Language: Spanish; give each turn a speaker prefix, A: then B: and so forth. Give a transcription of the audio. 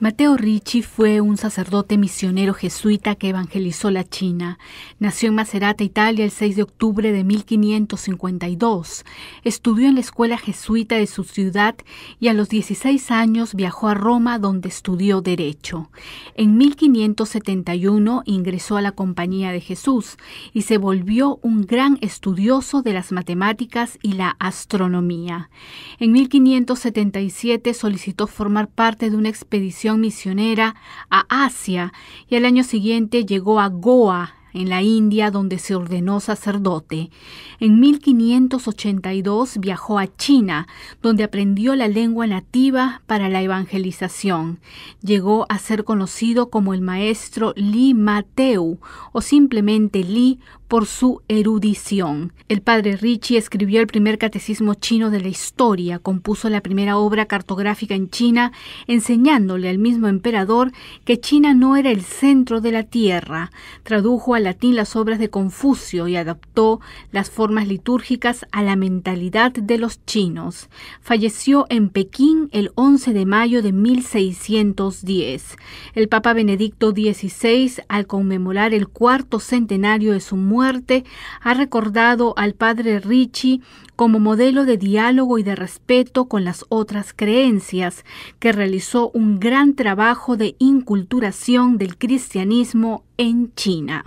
A: Mateo Ricci fue un sacerdote misionero jesuita que evangelizó la China. Nació en Macerata, Italia, el 6 de octubre de 1552. Estudió en la escuela jesuita de su ciudad y a los 16 años viajó a Roma donde estudió Derecho. En 1571 ingresó a la Compañía de Jesús y se volvió un gran estudioso de las matemáticas y la astronomía. En 1577 solicitó formar parte de una expedición misionera a Asia y al año siguiente llegó a Goa, en la India, donde se ordenó sacerdote. En 1582 viajó a China, donde aprendió la lengua nativa para la evangelización. Llegó a ser conocido como el maestro Li Mateu, o simplemente Li por su erudición. El padre Ricci escribió el primer catecismo chino de la historia, compuso la primera obra cartográfica en China, enseñándole al mismo emperador que China no era el centro de la tierra. Tradujo a latín las obras de Confucio y adaptó las formas litúrgicas a la mentalidad de los chinos. Falleció en Pekín el 11 de mayo de 1610. El Papa Benedicto XVI, al conmemorar el cuarto centenario de su muerte, ha recordado al padre Ricci como modelo de diálogo y de respeto con las otras creencias, que realizó un gran trabajo de inculturación del cristianismo en China.